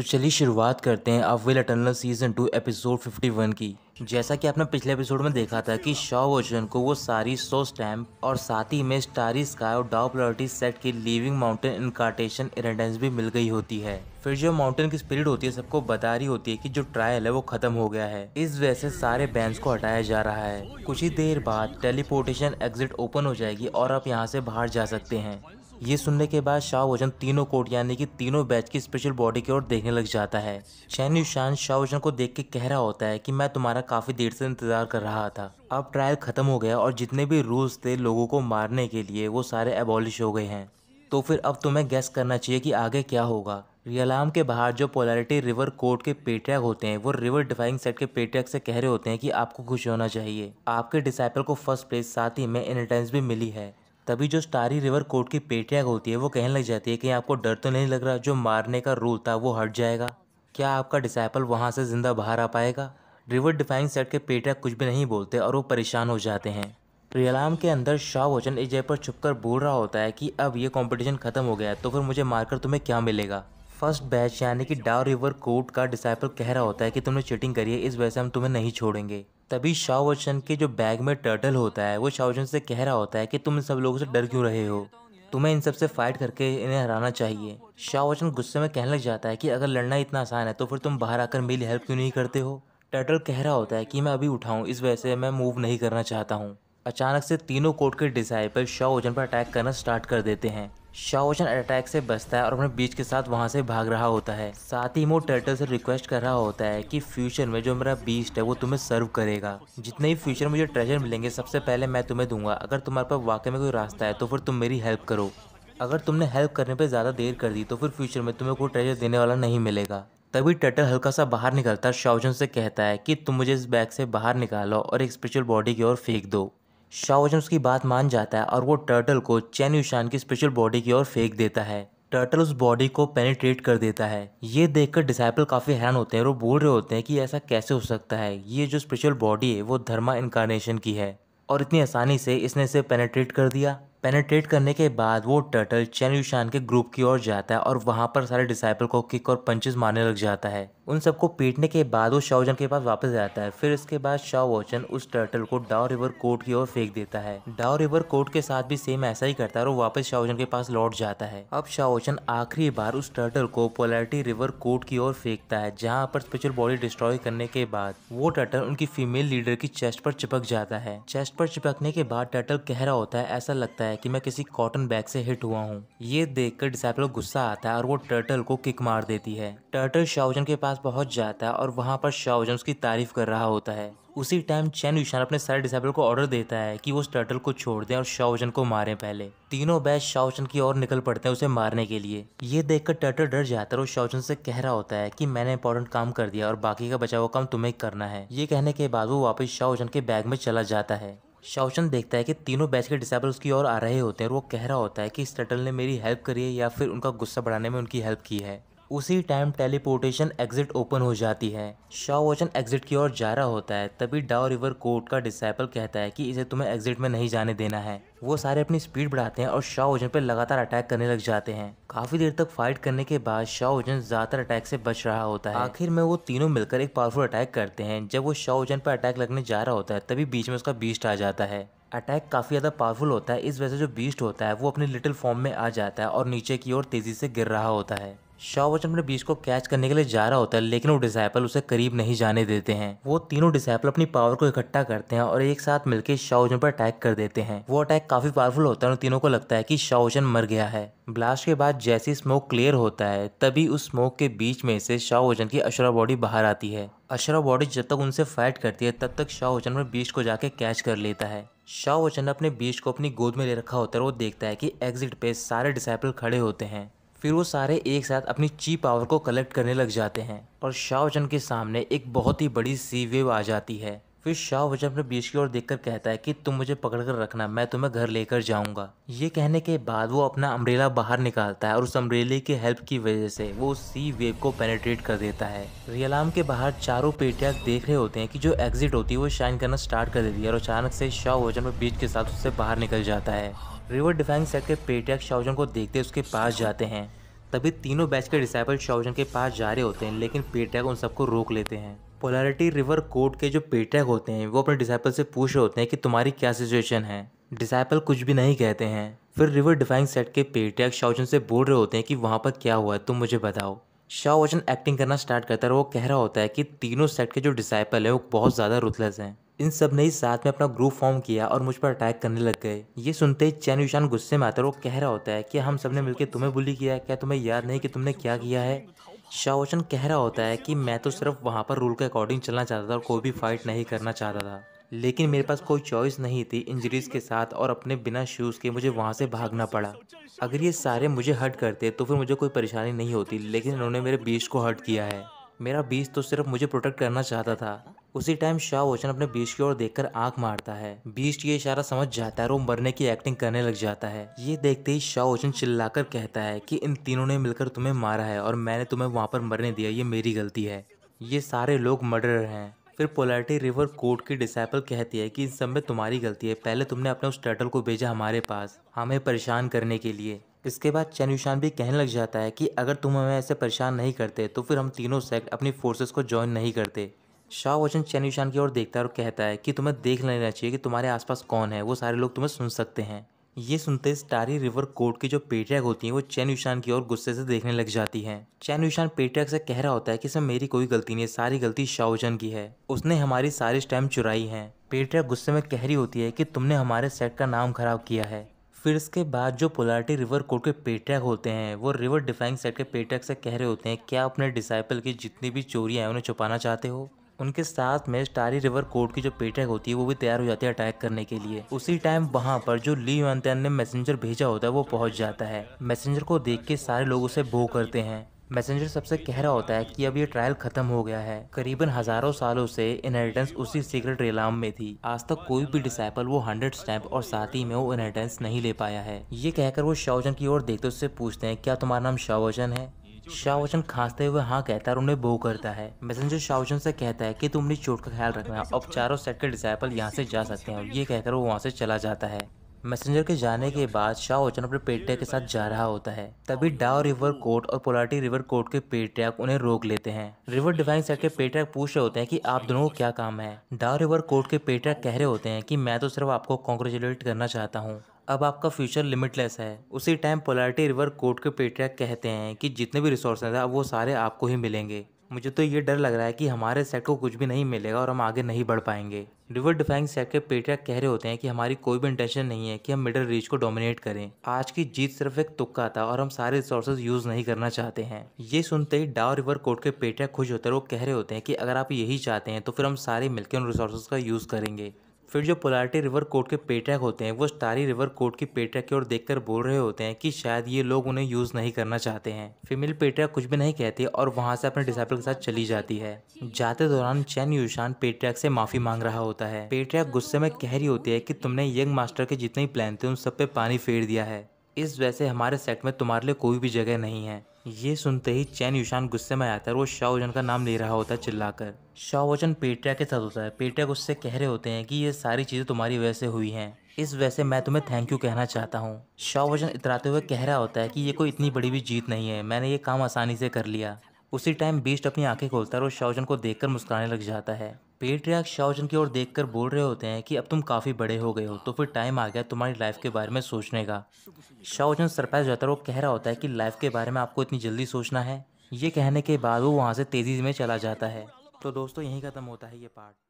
तो चलिए शुरुआत करते हैं अब विल सीजन टू एपिसोड 51 की जैसा कि आपने पिछले एपिसोड में देखा था कि शॉ वोचन को वो सारी सो स्टैम्प और साथ ही में स्टारी स्काई और डाउ प्लॉरिटी सेट की लिविंग माउंटेन इनकार्टेशन इरेडेंस भी मिल गई होती है फिर जो माउंटेन की स्पिरिट होती है सबको बता रही होती है कि जो ट्रायल है वो खत्म हो गया है इस वजह से सारे बैंस को हटाया जा रहा है कुछ ही देर बाद टेलीपोर्टेशन एग्जिट ओपन हो जाएगी और आप यहाँ से बाहर जा सकते हैं ये सुनने के बाद शाह वजन तीनों कोर्ट यानी कि तीनों बैच की स्पेशल बॉडी की ओर देखने लग जाता है शैन युशान शाह वजन को देख के कह रहा होता है कि मैं तुम्हारा काफ़ी देर से इंतज़ार कर रहा था अब ट्रायल ख़त्म हो गया और जितने भी रूल्स थे लोगों को मारने के लिए वो सारे एबॉलिश हो गए हैं तो फिर अब तुम्हें गैस करना चाहिए कि आगे क्या होगा रियलाम के बाहर जो पोलैरिटी रिवर कोर्ट के पेट्रैक होते हैं वो रिवर डिफाइंग सेट के पेट्रैक से कह रहे होते हैं कि आपको खुश होना चाहिए आपके डिसाइपल को फर्स्ट प्लेस साथ ही में इनटेंस भी मिली है तभी जो स्टारी रिवर कोर्ट की पेटियाग होती है वो कहने लग जाती है कि आपको डर तो नहीं लग रहा जो मारने का रूल था वो हट जाएगा क्या आपका डिसाइपल वहाँ से ज़िंदा बाहर आ पाएगा रिवर डिफाइंग सेट के पेटियाग कुछ भी नहीं बोलते और वो परेशान हो जाते हैं रियलाम के अंदर शाह वचन इस जय पर छुपकर बोल रहा होता है कि अब ये कंपटीशन ख़त्म हो गया तो फिर मुझे मारकर तुम्हें क्या मिलेगा फर्स्ट बैच यानी कि डार रिवर कोर्ट का डिसाइपल कह रहा होता है कि तुमने चीटिंग करी है इस वजह से हम तुम्हें नहीं छोड़ेंगे तभी शाह वचन के जो बैग में टर्टल होता है वो शाह वचन से कह रहा होता है कि तुम इन सब लोगों से डर क्यों रहे हो तुम्हें इन सब से फाइट करके इन्हें हराना चाहिए शाह वचन गुस्से में कहने लग जाता है कि अगर लड़ना इतना आसान है तो फिर तुम बाहर आकर मेरी हेल्प क्यों नहीं करते हो टर्टल कह रहा होता है कि मैं अभी उठाऊँ इस वजह से मैं मूव नहीं करना चाहता हूँ अचानक से तीनों कोर्ट के डिसाइपल शाह वचन पर अटैक करना स्टार्ट कर देते हैं शाओशन अटैक से बचता है और अपने बीच के साथ वहाँ से भाग रहा होता है साथ ही वो टर्टल से रिक्वेस्ट कर रहा होता है कि फ्यूचर में जो मेरा बीस्ट है वो तुम्हें सर्व करेगा जितने ही फ्यूचर में मुझे ट्रेजर मिलेंगे सबसे पहले मैं तुम्हें दूंगा अगर तुम्हारे पास वाकई में कोई रास्ता है तो फिर तुम मेरी हेल्प करो अगर तुमने हेल्प करने पर ज़्यादा देर कर दी तो फिर फ्यूचर में तुम्हें कोई ट्रेजर देने वाला नहीं मिलेगा तभी टर्टल हल्का सा बाहर निकलता है शाओचन से कहता है कि तुम मुझे इस बैग से बाहर निकालो और एक स्पेशल बॉडी की ओर फेंक दो शाओजन उसकी बात मान जाता है और वो टर्टल को चैन यूशान की स्पेशल बॉडी की ओर फेंक देता है टर्टल उस बॉडी को पेनिट्रेट कर देता है ये देखकर डिसाइपल काफ़ी हैरान होते हैं और वो बोल रहे होते हैं कि ऐसा कैसे हो सकता है ये जो स्पेशल बॉडी है वो धर्मा इनकारनेशन की है और इतनी आसानी से इसने इसे पेनेट्रेट कर दिया पेनेट्रेट करने के बाद वो टर्टल चैन यूशान के ग्रुप की ओर जाता है और वहाँ पर सारे डिसाइपल को किक और पंचेस मारने लग जाता है उन सबको पीटने के बाद वो शाहजन के पास वापस जाता है फिर इसके बाद शाओचन उस टर्टल को डाव रिवर कोट की ओर फेंक देता है डाव रिवर कोट के साथ भी सेम ऐसा ही करता है और वापस शाहजन के पास लौट जाता है अब शाहवचन आखिरी बार उस टर्टल को पोलैरिटी रिवर कोट की ओर फेंकता है जहाँ पर स्पेशल बॉडी डिस्ट्रॉय करने के बाद वो टर्टल उनकी फीमेल लीडर की चेस्ट पर चिपक जाता है चेस्ट पर चिपकने के बाद टर्टल कह रहा होता है ऐसा लगता है की मैं किसी कॉटन बैग से हिट हुआ हूँ ये देखकर डिसाइपल गुस्सा आता है और वो टर्टल को किक मार देती है टर्टल शाहजन के पास पहुंच जाता है और वहां पर शाहजन उसकी तारीफ कर रहा होता है उसी टाइम चैन यूशान अपने सारे डिसाइबल को ऑर्डर देता है कि वो उस टर्टल को छोड़ दें और शाहजन को मारें पहले तीनों बैच शाहजन की ओर निकल पड़ते हैं उसे मारने के लिए ये देखकर टर्टल डर जाता है और शाहजन से कह रहा होता है कि मैंने इंपॉर्टेंट काम कर दिया और बाकी का बचा हुआ काम तुम्हें करना है ये कहने के बाद वो वापस शाहजन के बैग में चला जाता है शाहजन देखता है कि तीनों बैच के डिसाइबल उसकी ओर आ रहे होते हैं और वो कह रहा होता है कि इस टर्टल ने मेरी हेल्प करी है या फिर उनका गुस्सा बढ़ाने में उनकी हेल्प की है उसी टाइम टेलीपोर्टेशन एग्जिट ओपन हो जाती है वचन एग्जिट की ओर जा रहा होता है तभी डाओ रिवर कोर्ट का डिसाइपल कहता है कि इसे तुम्हें एग्जिट में नहीं जाने देना है वो सारे अपनी स्पीड बढ़ाते हैं और शाह वजन पर लगातार अटैक करने लग जाते हैं काफी देर तक फाइट करने के बाद शाह वजन ज्यादातर अटैक से बच रहा होता है आखिर में वो तीनों मिलकर एक पावरफुल अटैक करते हैं जब वो वजन पर अटैक लगने जा रहा होता है तभी बीच में उसका बीस्ट आ जाता है अटैक काफ़ी ज़्यादा पावरफुल होता है इस वजह से जो बीस्ट होता है वो अपने लिटिल फॉर्म में आ जाता है और नीचे की ओर तेज़ी से गिर रहा होता है शाह वचन अपने बीच को कैच करने के लिए जा रहा होता है लेकिन वो डिसाइपल उसे करीब नहीं जाने देते हैं वो तीनों डिसाइपल अपनी पावर को इकट्ठा करते हैं और एक साथ मिलकर शाह वचन पर अटैक कर देते हैं वो अटैक काफी पावरफुल होता है और तीनों को लगता है कि शाह वचन मर गया है ब्लास्ट के बाद जैसे स्मोक क्लियर होता है तभी उस स्मोक के बीच में से शाह वचन की अशरा बॉडी बाहर आती है अशरा बॉडी जब तक उनसे फाइट करती है तब तक शाह वचन में बीच को जाके कैच कर लेता है शाह वचन अपने बीच को अपनी गोद में ले रखा होता है और वो देखता है कि एग्जिट पे सारे डिसाइपल खड़े होते हैं फिर वो सारे एक साथ अपनी ची पावर को कलेक्ट करने लग जाते हैं और शाओचन के सामने एक बहुत ही बड़ी सी वेव आ जाती है फिर शाह वजह ने बीच की ओर देखकर कहता है कि तुम मुझे पकड़ कर रखना मैं तुम्हें घर लेकर जाऊंगा ये कहने के बाद वो अपना अम्ब्रेला बाहर निकालता है और उस अम्ब्रेले की हेल्प की वजह से वो सी वेव को पेनेट्रेट कर देता है रियलाम के बाहर चारों पेटिया देख रहे होते हैं कि जो एग्जिट होती है वो शाइन करना स्टार्ट कर देती है और अचानक से शाह में बीच के साथ उससे बाहर निकल जाता है रिवर डिफेंस सेट के पेटियाग शाहजन को देखते उसके पास जाते हैं तभी तीनों बैच के डिसाइपल शाहजन के पास जा रहे होते हैं लेकिन पेटियाग उन सबको रोक लेते हैं पोलैरिटी रिवर कोर्ट के जो पेटैक होते हैं वो अपने डिसाइपल से पूछ रहे होते हैं कि तुम्हारी क्या सिचुएशन है डिसाइपल कुछ भी नहीं कहते हैं फिर रिवर डिफाइंग सेट के पेटैक शाओचन से बोल रहे होते हैं कि वहाँ पर क्या हुआ है तुम मुझे बताओ शाहवचन एक्टिंग करना स्टार्ट करता है और वो कह रहा होता है कि तीनों सेट के जो डिसाइपल हैं वो बहुत ज़्यादा रुथलेस हैं इन सब ने ही साथ में अपना ग्रुप फॉर्म किया और मुझ पर अटैक करने लग गए ये सुनते ही चैन विशान गुस्से में आता है वो कह रहा होता है कि हम सब ने मिलकर तुम्हें बुली किया है क्या तुम्हें याद नहीं कि तुमने क्या किया है शाहवचन कह रहा होता है कि मैं तो सिर्फ वहाँ पर रूल के अकॉर्डिंग चलना चाहता था और कोई भी फाइट नहीं करना चाहता था लेकिन मेरे पास कोई चॉइस नहीं थी इंजरीज के साथ और अपने बिना शूज़ के मुझे वहाँ से भागना पड़ा अगर ये सारे मुझे हर्ट करते तो फिर मुझे कोई परेशानी नहीं होती लेकिन उन्होंने मेरे बीच को हर्ट किया है मेरा बीज तो सिर्फ मुझे प्रोटेक्ट करना चाहता था उसी टाइम शाह वोशन अपने बीज की ओर देखकर आंख मारता है बीस्ट ये इशारा समझ जाता है और वो मरने की एक्टिंग करने लग जाता है ये देखते ही शाह वोशन चिल्लाकर कहता है कि इन तीनों ने मिलकर तुम्हें मारा है और मैंने तुम्हें वहाँ पर मरने दिया ये मेरी गलती है ये सारे लोग मर्डर हैं फिर पोलैरिटी रिवर कोर्ट की डिसाइपल कहती है कि इस सब में तुम्हारी गलती है पहले तुमने अपने उस टर्टल को भेजा हमारे पास हमें परेशान करने के लिए इसके बाद चैनुशान भी कहने लग जाता है कि अगर तुम हमें ऐसे परेशान नहीं करते तो फिर हम तीनों सेक्ट अपनी फोर्सेस को ज्वाइन नहीं करते शाह वचन चैनुशान की ओर देखता है और कहता है कि तुम्हें देख लेना चाहिए कि तुम्हारे आसपास कौन है वो सारे लोग तुम्हें सुन सकते हैं ये सुनते स्टारी रिवर कोर्ट की जो पेट्रैक होती है वो चैन ईशान की ओर गुस्से से देखने लग जाती है चैन ईशान पेट्रैक से कह रहा होता है कि इसमें मेरी कोई गलती नहीं है सारी गलती शाहजन की है उसने हमारी सारी स्टैम्प चुराई हैं पेट्रैक गुस्से में कह रही होती है कि तुमने हमारे सेट का नाम खराब किया है फिर इसके बाद जो पोलार्टी रिवर कोर्ट के पेट्रैक होते हैं वो रिवर डिफाइंग सेट के पेट्रैक से कह रहे होते हैं क्या अपने डिसाइपल की जितनी भी चोरियाँ हैं उन्हें छुपाना चाहते हो उनके साथ में स्टारी रिवर कोर्ट की जो पेटैक होती है वो भी तैयार हो जाती है अटैक करने के लिए उसी टाइम वहाँ पर जो ली यूनतैन ने मैसेंजर भेजा होता है वो पहुँच जाता है मैसेंजर को देख के सारे लोग उसे भो करते हैं मैसेंजर सबसे कह रहा होता है कि अब ये ट्रायल खत्म हो गया है करीबन हजारों सालों से इनहेरिटेंस उसी सीक्रेट रेलाम में थी आज तक कोई भी डिसाइपल वो हंड्रेड स्टैम्प और साथ ही में वो इनहेरिटेंस नहीं ले पाया है ये कहकर वो शाओजन की ओर देखते उससे पूछते हैं क्या तुम्हारा नाम शाओजन है शाहवचन खांसते हुए हाँ कहता है और उन्हें बो करता है मैसेंजर शाहवचन से कहता है कि तुम अपनी चोट का ख्याल रखना अब चारों सेट के डिसाइपल यहाँ से जा सकते हैं ये कहकर वो वहाँ से चला जाता है मैसेंजर के जाने के बाद शाह अपने पेटिया के साथ जा रहा होता है तभी डाओ रिवर कोर्ट और पोलाटी रिवर कोर्ट के पेट्रैक उन्हें रोक लेते हैं रिवर डिवाइन सेट के पेट्रैक पूछ रहे होते हैं कि आप दोनों को क्या काम है डाओ रिवर कोर्ट के पेट्रैक कह रहे होते हैं कि मैं तो सिर्फ आपको कॉन्ग्रेचुलेट करना चाहता हूँ अब आपका फ्यूचर लिमिटलेस है उसी टाइम पोलार्टी रिवर कोर्ट के पेट्रैक कहते हैं कि जितने भी रिसोर्स हैं अब वो सारे आपको ही मिलेंगे मुझे तो ये डर लग रहा है कि हमारे सेट को कुछ भी नहीं मिलेगा और हम आगे नहीं बढ़ पाएंगे रिवर डिफाइंग सेट के पेट्रैक कह रहे होते हैं कि हमारी कोई भी इंटेंशन नहीं है कि हम मिडल रीच को डोमिनेट करें आज की जीत सिर्फ एक तुक्का था और हम सारे रिसोर्सेज यूज नहीं करना चाहते हैं ये सुनते ही डाव रिवर कोर्ट के पेट्रैक खुश होते हैं वो कह रहे होते हैं कि अगर आप यही चाहते हैं तो फिर हम सारे मिलकर उन रिसोर्सेज का यूज करेंगे फिर जो पोलार्टी रिवर कोर्ट के पेट्रैक होते हैं वो स्टारी रिवर कोर्ट की पेट्रैक की ओर देखकर बोल रहे होते हैं कि शायद ये लोग उन्हें यूज़ नहीं करना चाहते हैं फीमेल पेट्रैक कुछ भी नहीं कहती और वहाँ से अपने डिसाइपल के साथ चली जाती है जाते दौरान चैन यूशान पेट्रैक से माफ़ी मांग रहा होता है पेट्रैक गुस्से में कह रही होती है कि तुमने यंग मास्टर के जितने ही प्लान थे उन सब पे पानी फेर दिया है इस वैसे हमारे सेट में तुम्हारे लिए कोई भी जगह नहीं है ये सुनते ही चैन युशान गुस्से में आता है वो वजन का नाम ले रहा होता है चिल्लाकर वजन पेट्रिया के साथ होता है पेट्रिया उससे कह रहे होते हैं कि ये सारी चीज़ें तुम्हारी वजह से हुई हैं इस वजह से मैं तुम्हें थैंक यू कहना चाहता हूँ शाह वजन इतराते हुए कह रहा होता है कि ये कोई इतनी बड़ी भी जीत नहीं है मैंने ये काम आसानी से कर लिया उसी टाइम बीस्ट अपनी आंखें खोलता है और शाहवचन को देखकर मुस्कुराने लग जाता है पेट्रियाक शाहजन की ओर देखकर बोल रहे होते हैं कि अब तुम काफ़ी बड़े हो गए हो तो फिर टाइम आ गया तुम्हारी लाइफ के बारे में सोचने का शाहजन सरप्राइज होता जाता है वो कह रहा होता है कि लाइफ के बारे में आपको इतनी जल्दी सोचना है ये कहने के बाद वो वहाँ से तेज़ी में चला जाता है तो दोस्तों यहीं ख़त्म होता है ये पार्ट